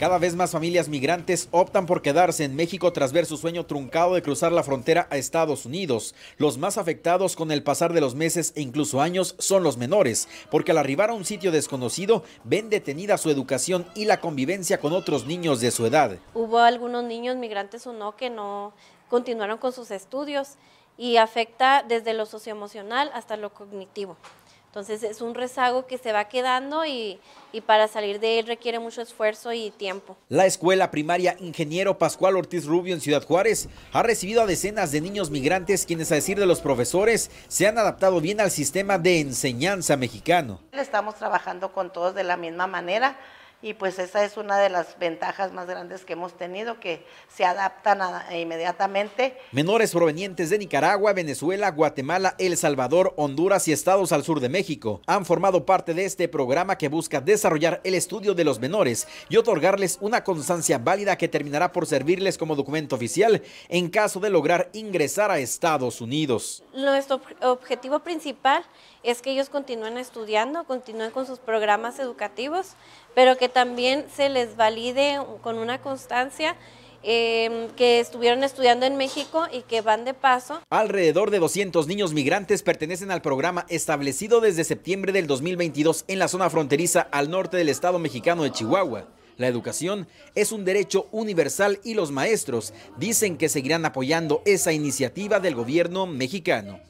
Cada vez más familias migrantes optan por quedarse en México tras ver su sueño truncado de cruzar la frontera a Estados Unidos. Los más afectados con el pasar de los meses e incluso años son los menores, porque al arribar a un sitio desconocido ven detenida su educación y la convivencia con otros niños de su edad. Hubo algunos niños migrantes o no que no continuaron con sus estudios y afecta desde lo socioemocional hasta lo cognitivo. Entonces es un rezago que se va quedando y, para salir de él requiere mucho esfuerzo y tiempo. La escuela primaria Ingeniero Pascual Ortiz Rubio en Ciudad Juárez ha recibido a decenas de niños migrantes quienes a decir de los profesores se han adaptado bien al sistema de enseñanza mexicano. Estamos trabajando con todos de la misma manera y pues esa es una de las ventajas más grandes que hemos tenido, que se adaptan e inmediatamente. Menores provenientes de Nicaragua, Venezuela, Guatemala, El Salvador, Honduras y estados al sur de México han formado parte de este programa que busca desarrollar el estudio de los menores y otorgarles una constancia válida que terminará por servirles como documento oficial en caso de lograr ingresar a Estados Unidos. Nuestro objetivo principal es que ellos continúen estudiando, continúen con sus programas educativos, pero que también se les valide con una constancia em, que estuvieron estudiando en México y que van de paso. Alrededor de 200 niños migrantes pertenecen al programa establecido desde septiembre del 2022 en la zona fronteriza al norte del estado mexicano de Chihuahua. La educación es un derecho universal y los maestros dicen que seguirán apoyando esa iniciativa del gobierno mexicano.